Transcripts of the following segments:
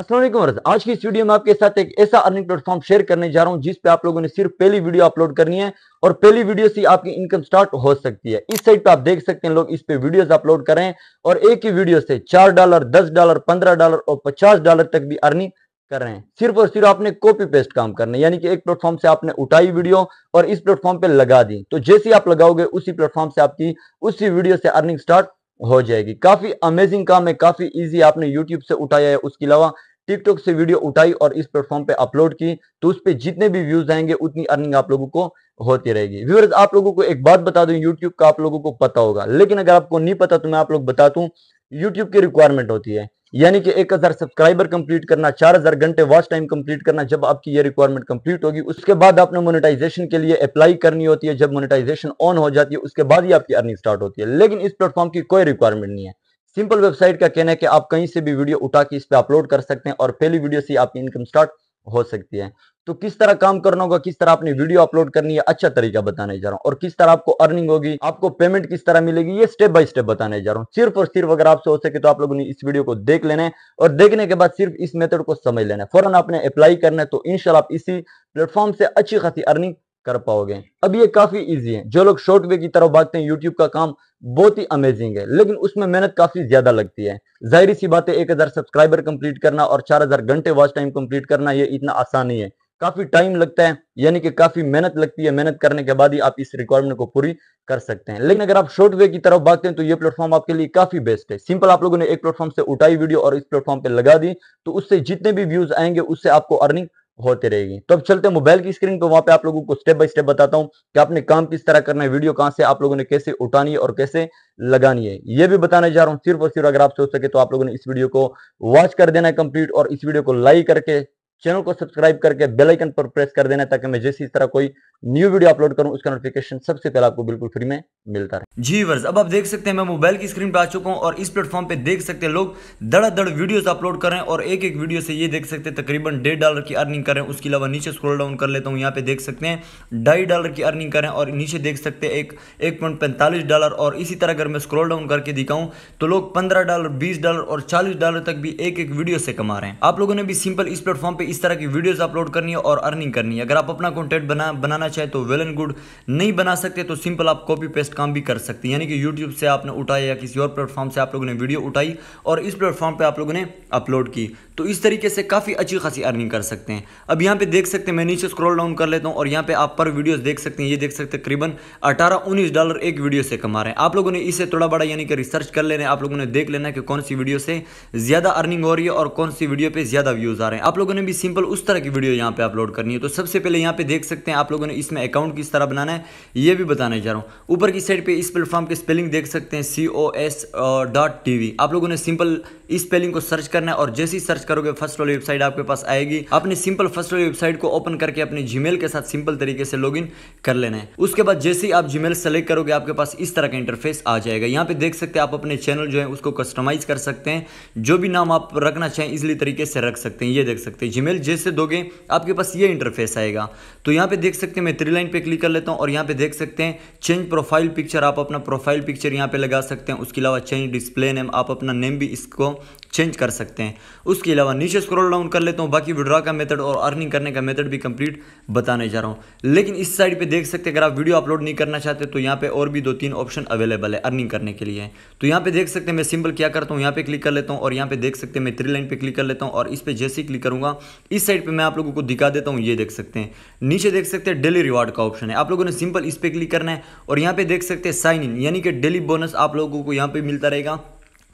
असलम आज की इस वीडियो में आपके साथ एक ऐसा अर्निंग प्लेटफॉर्म शेयर करने जा रहा हूं जिस पे आप लोगों ने सिर्फ पहली वीडियो अपलोड करनी है और पहली वीडियो से आपकी इनकम स्टार्ट हो सकती है इस साइट पे आप देख सकते हैं लोग इस पे वीडियोस अपलोड करें और एक ही वीडियो से चार डॉलर दस डॉलर पंद्रह डॉलर और पचास डॉलर तक भी अर्निंग कर रहे हैं सिर्फ और सिर्फ आपने कॉपी पेस्ट काम करना है यानी कि एक प्लेटफॉर्म से आपने उठाई वीडियो और इस प्लेटफॉर्म पे लगा दी तो जैसे आप लगाओगे उसी प्लेटफॉर्म से आपकी उसी वीडियो से अर्निंग स्टार्ट हो जाएगी काफी अमेजिंग काम है काफी इजी आपने यूट्यूब से उठाया है उसके अलावा टिकटॉक से वीडियो उठाई और इस प्लेटफॉर्म पे अपलोड की तो उस पर जितने भी व्यूज आएंगे उतनी अर्निंग आप लोगों को होती रहेगी व्यूअर्स आप लोगों को एक बात बता दूं यूट्यूब का आप लोगों को पता होगा लेकिन अगर आपको नहीं पता तो मैं आप लोग बता दू यूट्यूब की रिक्वायरमेंट होती है यानी कि 1000 सब्सक्राइबर कंप्लीट करना 4000 घंटे वॉच टाइम कंप्लीट करना जब आपकी ये रिक्वायरमेंट कंप्लीट होगी उसके बाद आपने मोनेटाइजेशन के लिए अप्लाई करनी होती है जब मोनेटाइजेशन ऑन हो जाती है उसके बाद ही आपकी अर्निंग स्टार्ट होती है लेकिन इस प्लेटफॉर्म की कोई रिक्वायरमेंट नहीं है सिंपल वेबसाइट का कहना है कि आप कहीं से भी वीडियो उठा के इस पर अपलोड कर सकते हैं और पहली वीडियो से आपकी इनकम स्टार्ट हो सकती है तो किस तरह काम करना होगा किस तरह आपने वीडियो अपलोड करनी है अच्छा तरीका बताने जा रहा हूँ और किस तरह आपको अर्निंग होगी आपको पेमेंट किस तरह मिलेगी ये स्टेप बाय स्टेप बताने जा रहा हूँ सिर्फ और सिर्फ अगर आपसे हो सके तो आप लोगों ने इस वीडियो को देख लेना है और देखने के बाद सिर्फ इस मेथड को समझ लेना है फौरन आपने अप्लाई करना है तो इनशाला आप इसी प्लेटफॉर्म से अच्छी खासी अर्निंग कर पाओगे अब ये काफी इजी है जो लोग शॉर्ट वे की तरफ भागते हैं यूट्यूब का काम बहुत ही अमेजिंग है लेकिन उसमें मेहनत काफी ज्यादा लगती है जाहिर सी बात है एक हजार सब्सक्राइबर कंप्लीट करना और चार हजार घंटे वॉच टाइम कंप्लीट करना ये इतना आसान नहीं है काफी टाइम लगता है यानी कि काफी मेहनत लगती है मेहनत करने के बाद ही आप इस रिक्वायरमेंट को पूरी कर सकते हैं लेकिन अगर आप शॉर्ट वे की तरफ भागते हैं तो ये प्लेटफॉर्म आपके लिए काफी बेस्ट है सिंपल आप लोगों ने एक प्लेटफॉर्म से उठाई वीडियो और इस प्लेटफॉर्म पे लगा दी तो उससे जितने भी व्यूज आएंगे उससे आपको अर्निंग होते रहेगी तो अब चलते हैं मोबाइल की स्क्रीन पर वहां पर आप लोगों को स्टेप बाय स्टेप बताता हूँ कि आपने काम किस तरह करना है वीडियो कहां से आप लोगों ने कैसे उठानी है और कैसे लगानी है ये भी बताने जा रहा हूं सिर्फ और सिर्फ अगर आप सोच सके तो आप लोगों ने इस वीडियो को वॉच कर देना है कंप्लीट और इस वीडियो को लाइक करके चैनल को सब्सक्राइब करके बेल आइकन पर प्रेस कर देना ताकि मैं जैसी इस तरह कोई न्यू वीडियो अपलोड करूं उसका नोटिफिकेशन सबसे पहले आपको बिल्कुल फ्री में मिलता है जी वर्ष अब आप देख सकते हैं मैं मोबाइल की स्क्रीन पर आ चुका हूं और इस प्लेटफॉर्म पे देख सकते हैं लोग धड़ाधड़ वीडियोस अपलोड कर रहे हैं और एक एक वीडियो से ये देख सकते हैं तकरीबन डेढ़ डॉलर की अर्निंग करें उसके अलावा नीचे स्क्रोल डाउन कर लेता हूँ यहाँ पे देख सकते हैं ढाई डॉलर की अर्निंग करें और नीचे देख सकते हैं एक एक पॉइंट पैंतालीस डॉलर और इसी तरह अगर मैं स्क्रोल डाउन करके दिखाऊँ तो लोग पंद्रह डॉलर बीस डॉलर और चालीस डॉलर तक भी एक एक वीडियो से कमा रहे हैं आप लोगों ने भी सिंपल इस प्लेटफॉर्म पर इस तरह की वीडियोज अपलोड करनी है और अर्निंग करनी है अगर आप अपना कॉन्टेंट बना बनाना છે તો વિલન ગુડ નહી બના સકતે તો સિમ્પલ આપ કોપી પેસ્ટ કામ ભી કર સકતે હે યાની કે YouTube સે આપને ઉઠાયા કે કિસ્યોર પ્લેટફોર્મ સે આપ લોકો ને વિડિયો ઉઠાઈ ઓર ઇસ પ્લેટફોર્મ પે આપ લોકો ને અપલોડ કી તો ઇસ તરીકે સે કાફી અચી ખસી અર્નિંગ કર સકતે હે અબ યહાં પે દેખ સકતે મે નીચે સ્ક્રોલ ડાઉન કર લેતો ઓર યહાં પે આપ પર વિડિયોઝ દેખ સકતે હે યે દેખ સકતે तकरीबन 18 19 ડોલર એક વિડિયો સે કમા રહે આપ લોકો ને ઇસે થોડા બડા યાની કે રિસર્ચ કર લેને આપ લોકો ને દેખ લેના કે કૌનસી વિડિયો સે જ્યાદા અર્નિંગ ઓરી હે ઓર કૌનસી વિડિયો પે જ્યાદા વ્યૂઝ આ રહે આપ લોકો ને ભી સિમ્પલ ઉસ તરહ કી વિડિયો યહાં પે અપલોડ કરની હે તો સબસે इसमें अकाउंट किस तरह बनाना है ये भी बताने जा रहा हूँ ऊपर की साइड पे इस प्लेटफॉर्म के स्पेलिंग देख सकते हैं C O S dot T V आप लोगों ने सिंपल इस स्पेलिंग को सर्च करना है और जैसे ही सर्च करोगे फर्स्ट वाली वेबसाइट आपके पास आएगी अपनी सिंपल फर्स्ट वाली वेबसाइट को ओपन करके अपने जीमेल के साथ सिंपल तरीके से लॉग कर लेना है उसके बाद जैसे ही आप जीमेल सेलेक्ट करोगे आपके पास इस तरह का इंटरफेस आ जाएगा यहाँ पे देख सकते हैं आप अपने चैनल जो है उसको कस्टमाइज कर सकते हैं जो भी नाम आप रखना चाहें इसलिए तरीके से रख सकते हैं ये देख सकते हैं जीमेल जैसे दोगे आपके पास ये इंटरफेस आएगा तो यहाँ पे देख सकते हैं मैं थ्री लाइन पे क्लिक कर लेता हूँ और यहाँ पे देख सकते हैं चेंज प्रोफाइल पिक्चर आप अपना प्रोफाइल पिक्चर यहाँ पे लगा सकते हैं उसके अलावा चेंज डिस्प्ले नेम आप अपना नेम भी इसको चेंज कर सकते हैं उसके अलावा नीचे स्क्रॉल डाउन कर लेता हूँ बाकी विड्रॉ का मेथड और अर्निंग करने का मेथड भी कंप्लीट बताने जा रहा हूँ लेकिन इस साइड पे देख सकते हैं अगर आप वीडियो अपलोड नहीं करना चाहते तो यहाँ पे और भी दो तीन ऑप्शन अवेलेबल है अर्निंग करने के लिए तो यहाँ पे देख सकते हैं मैं सिंपल क्या करता हूँ यहाँ पे क्लिक कर लेता हूँ और यहाँ पे देख सकते हैं मैं थ्री लाइन पे क्लिक कर लेता हूँ और इस पर जैसे ही क्लिक करूँगा इस साइड पर मैं आप लोगों को दिखा देता हूँ ये देख सकते हैं नीचे देख सकते हैं डेली रिवार्ड का ऑप्शन है आप लोगों ने सिंपल इस पर क्लिक करना है और यहाँ पे देख सकते हैं साइन इन यानी कि डेली बोनस आप लोगों को यहाँ पर मिलता रहेगा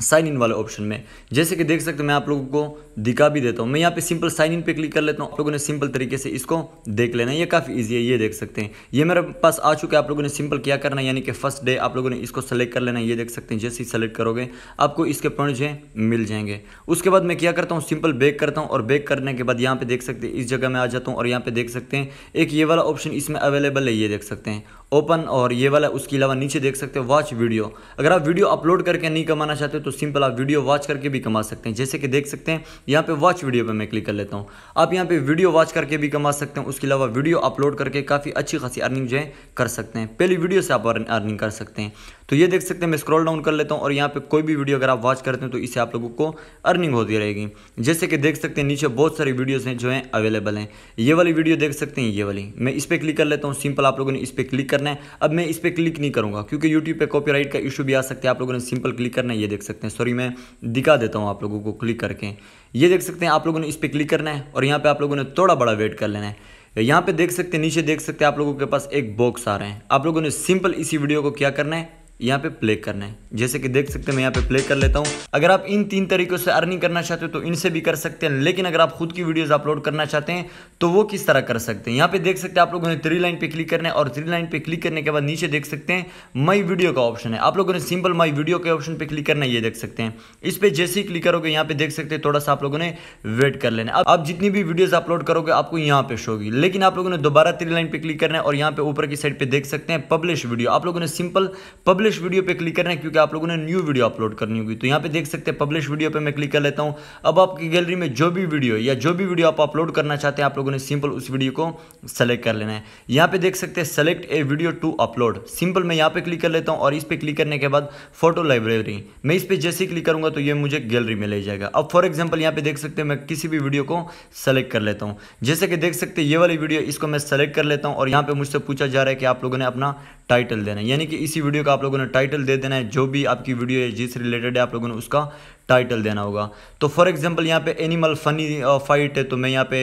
साइन इन वाले ऑप्शन में जैसे कि देख सकते हो मैं आप लोगों को दिखा भी देता हूँ मैं यहाँ पे सिंपल साइन इन पे क्लिक कर लेता हूँ आप लोगों ने सिंपल तरीके से इसको देख लेना ये काफ़ी इजी है ये देख सकते हैं ये मेरे पास आ चुका है आप लोगों ने सिंपल क्या करना है यानी कि फर्स्ट डे आप लोगों ने इसको सेलेक्ट कर लेना ये देख सकते हैं जैसे ही सेलेक्ट करोगे आपको इसके पॉइंट जो मिल जाएंगे उसके बाद मैं क्या करता हूँ सिंपल बेक करता हूँ और बेक करने के बाद यहाँ पे देख सकते हैं इस जगह में आ जाता हूँ और यहाँ पे देख सकते हैं एक ये वाला ऑप्शन इसमें अवेलेबल है ये देख सकते हैं ओपन और ये वाला उसके अलावा नीचे देख सकते हैं वॉच वीडियो अगर आप वीडियो अपलोड करके नहीं कमाना चाहते तो सिंपल आप वीडियो वॉच करके भी कमा सकते हैं जैसे कि देख सकते हैं यहाँ पे वॉच वीडियो पे मैं क्लिक कर लेता हूँ आप यहाँ पे वीडियो वॉच करके भी कमा सकते हैं उसके अलावा वीडियो अपलोड करके काफ़ी अच्छी खासी अर्निंग जो है कर सकते हैं पहली वीडियो से आप अर्निंग कर सकते हैं तो ये देख सकते हैं मैं स्क्रॉल डाउन कर लेता हूँ और यहाँ पे कोई भी वीडियो अगर आप वॉच करते हैं तो इससे आप लोगों को अर्निंग होती रहेगी जैसे कि देख सकते हैं नीचे बहुत सारी वीडियोज़ हैं जो हैं अवेलेबल हैं ये वाली वीडियो देख सकते हैं ये वाली मैं इस पर क्लिक कर लेता हूँ सिंपल आप लोगों ने इस पर क्लिक करना है अब मैं इस पर क्लिक नहीं करूँगा क्योंकि यूट्यूब पर कॉपी का इशू भी आ सकता है आप लोगों ने सिंपल क्लिक करना है ये देख सकते सकते हैं सॉरी मैं दिखा देता हूँ आप लोगों को क्लिक करके ये देख सकते हैं आप लोगों ने इस पर क्लिक करना है और यहाँ पर आप लोगों ने थोड़ा बड़ा वेट कर लेना है यहाँ पे देख सकते हैं नीचे देख सकते हैं आप लोगों के पास एक बॉक्स आ रहे हैं आप लोगों ने सिंपल इसी वीडियो को क्या करना है यहाँ पे प्ले करना है जैसे कि देख सकते हैं मैं यहाँ पे प्ले कर लेता हूँ अगर आप इन तीन तरीकों से अर्निंग करना चाहते हो तो इनसे भी कर सकते हैं लेकिन अगर आप खुद की वीडियोस अपलोड करना चाहते हैं तो वो किस तरह कर सकते हैं यहाँ पे देख सकते हैं आप लोगों ने थ्री लाइन पे क्लिक करना है और थ्री लाइन पे क्लिक करने के बाद नीचे देख सकते हैं माई वीडियो का ऑप्शन है आप लोगों ने सिंपल माई वीडियो के ऑप्शन पे क्लिक करना ये देख सकते हैं इस पर जैसे ही क्लिक करोगे यहाँ पे देख सकते हैं थोड़ा सा आप लोगों ने वेट कर लेना अब आप जितनी भी वीडियोज अपलोड करोगे आपको यहाँ पे शोगी लेकिन आप लोगों ने दोबारा थ्री लाइन पे क्लिक करना है और यहाँ पे ऊपर की साइड पर देख सकते हैं पब्लिश वीडियो आप लोगों ने सिंपल पब्लिश पब्लिश वीडियो पे क्लिक करना है क्योंकि आप लोगों ने न्यू वीडियो अपलोड करनी होगी तो यहाँ पे देख सकते हैं पब्लिश वीडियो पे मैं क्लिक कर लेता हूँ अब आपकी गैलरी में जो भी वीडियो या जो भी वीडियो आप अपलोड करना चाहते हैं आप लोगों ने सिंपल उस वीडियो को सेलेक्ट कर लेना है यहाँ पे देख सकते हैं select a video to upload simple मैं यहाँ पे क्लिक कर लेता हूँ और इस पर क्लिक करने के बाद फोटो लाइब्रेरी मैं इस पर जैसे ही क्लिक करूँगा तो ये मुझे गैलरी में ले जाएगा अब फॉर एग्जाम्पल यहाँ पे देख सकते हैं मैं किसी भी वीडियो को सेलेक्ट कर लेता हूँ जैसे कि देख सकते हैं ये वाली वीडियो इसको मैं सेलेक्ट कर लेता हूँ और यहाँ पे मुझसे पूछा जा रहा है कि आप लोगों ने अपना टाइटल देना यानी कि इसी वीडियो का आप लोगों लोगों ने टाइटल दे देना है जो भी आपकी वीडियो है जिस रिलेटेड है आप लोगों ने उसका टाइटल देना होगा तो फॉर एग्जांपल यहाँ पे एनिमल फनी फाइट है तो मैं यहाँ पे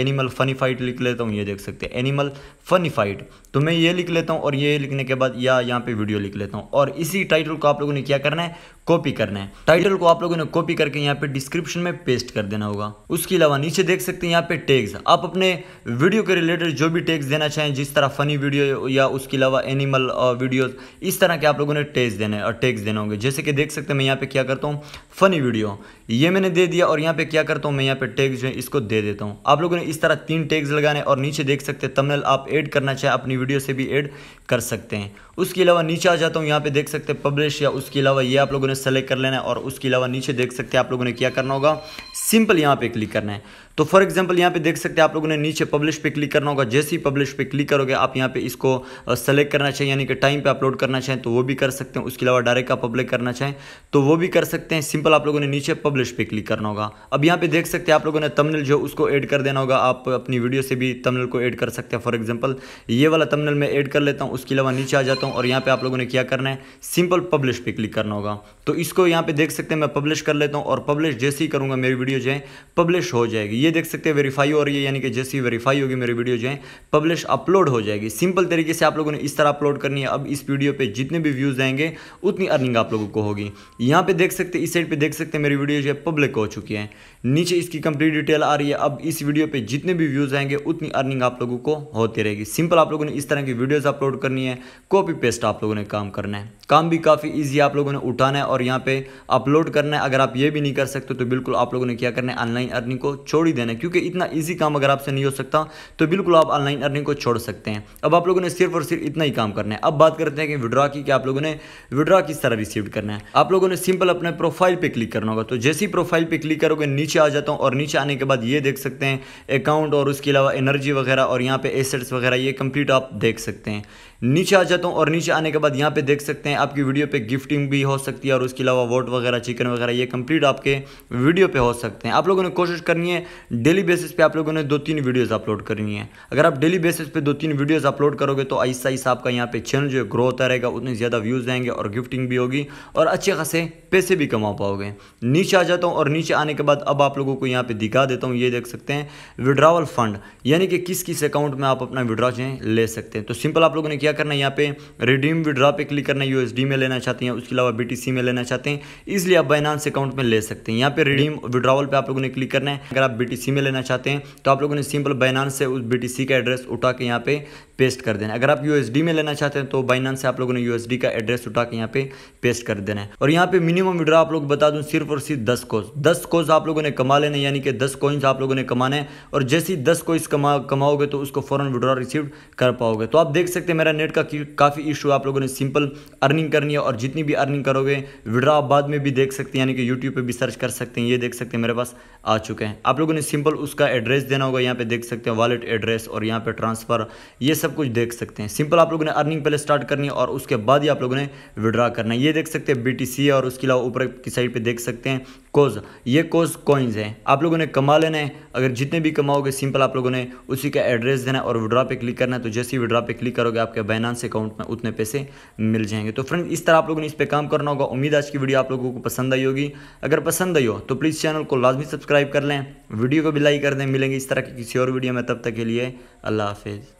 एनिमल फनी फाइट लिख लेता हूँ ये देख सकते हैं एनिमल फनी फाइट तो मैं ये लिख लेता हूँ और ये लिखने के बाद या यहाँ पे वीडियो लिख लेता हूँ और इसी टाइटल को आप लोगों ने क्या करना है कॉपी करना है टाइटल को आप लोगों ने कॉपी करके यहाँ पे डिस्क्रिप्शन में पेस्ट कर देना होगा उसके अलावा नीचे देख सकते हैं यहाँ पे टैग्स आप अपने वीडियो के रिलेटेड जो भी टैग्स देना चाहें जिस तरह फनी वीडियो या उसके अलावा एनिमल वीडियोज uh, इस तरह के आप लोगों ने टैग्स देने टैग्स uh, देने होंगे जैसे कि देख सकते हैं मैं यहाँ पे क्या करता हूँ फ़नी वीडियो ये मैंने दे दिया और यहाँ पे क्या करता हूँ मैं यहाँ पे टैग्स जो है इसको दे देता हूँ आप लोगों ने इस तरह तीन टैग्स लगाने और नीचे देख सकते हैं तमनल आप ऐड करना चाहे अपनी वीडियो से भी ऐड कर सकते हैं उसके अलावा नीचे आ जाता हूँ यहाँ पे देख सकते हैं पब्लिश या उसके अलावा ये आप लोगों ने सेलेक्ट कर लेना है और उसके अलावा नीचे देख सकते हैं आप लोगों ने क्या करना होगा सिंपल यहाँ पर क्लिक करना है तो फॉर एग्जाम्पल यहाँ पे देख सकते हैं आप लोगों ने नीचे पब्लिश पे क्लिक करना होगा जैसे ही पब्लिश पे क्लिक करोगे आप यहाँ पे इसको सेलेक्ट करना चाहिए यानी कि टाइम पे अपलोड करना चाहें तो वो भी कर सकते हैं उसके अलावा डायरेक्ट आप पब्लिक करना चाहें तो वो भी कर सकते हैं सिंपल आप लोगों ने नीचे पब्लिश पे क्लिक करना होगा अब यहाँ पे देख सकते हैं आप लोगों ने तमनल जो उसको एड कर देना होगा आप अपनी वीडियो से भी तमनल को एड कर सकते हैं फॉर एग्जाम्पल ये वाला तमनल मैं एड कर लेता हूँ उसके अलावा नीचे आ जाता हूँ और यहाँ पे आप लोगों ने क्या करना है सिंपल पब्लिश पे क्लिक करना होगा तो इसको यहाँ पे देख सकते हैं मैं पब्लिश कर लेता हूँ और पब्लिश जैसे ही करूँगा मेरी वीडियो जो है पब्लिश हो जाएगी ये देख सकते हैं वेरीफाई हो रही है यानी कि जैसे ही वेरीफाई होगी मेरी वीडियो जो है पब्लिश अपलोड हो जाएगी सिंपल तरीके से आप लोगों ने इस तरह अपलोड करनी है अब इस वीडियो पे जितने भी व्यूज़ आएंगे उतनी अर्निंग आप लोगों को होगी यहाँ पे देख सकते इस साइड पर देख सकते हैं मेरी वीडियो जो है पब्लिक हो चुकी है नीचे इसकी कंप्लीट डिटेल आ रही है अब इस वीडियो पे जितने भी व्यूज़ आएंगे उतनी अर्निंग आप लोगों को होती रहेगी सिंपल आप लोगों ने इस तरह की वीडियोज़ अपलोड करनी है कॉपी पेस्ट आप लोगों ने काम करना है काम भी काफ़ी ईजी आप लोगों ने उठाना है और यहाँ पे अपलोड करना है अगर आप ये भी नहीं कर सकते तो बिल्कुल आप लोगों ने क्या करना है ऑनलाइन अर्निंग को छोड़ ही देना है क्योंकि इतना ईजी काम अगर आपसे नहीं हो सकता तो बिल्कुल आप ऑनलाइन अर्निंग को छोड़ सकते हैं अब आप लोगों ने सिर्फ और सिर्फ इतना ही काम करना है अब बात करते हैं कि विड्रा की कि आप लोगों ने विड्रा किस तरह रिसीव करना है आप लोगों ने सिंपल अपने प्रोफाइल पर क्लिक करना होगा तो जैसी प्रोफाइल पर क्लिक करोगे नीचे आ जाता हूँ और नीचे आने के बाद ये देख सकते हैं अकाउंट और उसके अलावा एनर्जी वगैरह और यहाँ पे एसेट्स वगैरह ये कंप्लीट आप देख सकते हैं नीचे आ जाता हूँ और नीचे आने के बाद यहाँ पे देख सकते हैं आपकी वीडियो पे गिफ्टिंग भी हो सकती है और उसके अलावा वोट वगैरह चिकन वगैरह ये कंप्लीट आपके वीडियो पे हो सकते हैं आप लोगों ने कोशिश करनी है डेली बेसिस पे आप लोगों ने दो तीन वीडियोस अपलोड करनी है अगर आप डेली बेसिस पे दो तीन वीडियोज़ अपलोड करोगे तो ऐसा ऐसा आपका यहाँ पे चैनल जो है ग्रो होता रहेगा उतने ज़्यादा व्यूज़ आएंगे और गिफ्टिंग भी होगी और अच्छे खासे पैसे भी कमा पाओगे नीचे आ जाता हूँ और नीचे आने के बाद अब आप लोगों को यहाँ पर दिखा देता हूँ ये देख सकते हैं विड्रावल फंड यानी कि किस किस अकाउंट में आप अपना विड्रॉ जो ले सकते हैं तो सिंपल आप लोगों ने क्या क्या करना है यहाँ पे रिडीम विड्रॉ पे क्लिक करना है यूएसडी में लेना चाहते हैं उसके अलावा बीटीसी में लेना चाहते हैं इसलिए आप बाइनांस अकाउंट में ले सकते हैं यहाँ पे रिडीम विड्रॉवल पे आप लोगों ने क्लिक करना है अगर आप बीटीसी में लेना चाहते हैं तो आप लोगों ने सिंपल बाइनांस से उस बीटीसी का एड्रेस उठा के यहाँ पे पेस्ट कर देना है अगर आप यू में लेना चाहते हैं तो बाइनांस से आप लोगों ने यू का एड्रेस उठा के यहाँ पे पेस्ट कर देना है और यहाँ पे मिनिमम विड्रा आप लोग बता दूँ सिर्फ और सिर्फ दस कोस दस कोस आप लोगों ने कमा लेने यानी कि दस कोइंस आप लोगों ने कमाने हैं और जैसे ही दस कोइंस कमा कमाओगे तो उसको फ़ौरन विड्रा रिसीव कर पाओगे तो आप देख सकते हैं मेरा नेट का काफ़ी इशू आप लोगों ने सिंपल अर्निंग करनी है और जितनी भी अर्निंग करोगे विड्रा आप बाद में भी देख सकते हैं यानी कि यूट्यूब पर भी सर्च कर सकते हैं ये देख सकते हैं मेरे पास आ चुके हैं आप लोगों ने सिंपल उसका एड्रेस देना होगा यहाँ पे देख सकते हैं वॉलेट एड्रेस और यहाँ पे ट्रांसफ़र ये सब सब कुछ देख सकते हैं सिंपल आप लोगों ने अर्निंग पहले स्टार्ट करनी है और उसके बाद ही आप लोगों ने विड्रा करना है ये देख सकते हैं बी और उसके अलावा ऊपर की साइड पर देख सकते हैं कोज ये कोज कॉइन्स हैं आप लोगों ने कमा लेना है अगर जितने भी कमाओगे सिंपल आप लोगों ने उसी का एड्रेस देना है और विड्रा पे क्लिक करना है तो जैसे ही विड्रा पे क्लिक करोगे आपके बैनानस अकाउंट में उतने पैसे मिल जाएंगे तो फ्रेंड इस तरह आप लोगों ने इस पर काम करना होगा उम्मीद आज की वीडियो आप लोगों को पसंद आई होगी अगर पसंद आई हो तो प्लीज़ चैनल को लाजमी सब्सक्राइब कर लें वीडियो को भी लाइक कर दें मिलेंगे इस तरह की किसी और वीडियो में तब तक के लिए अल्लाह हाफिज़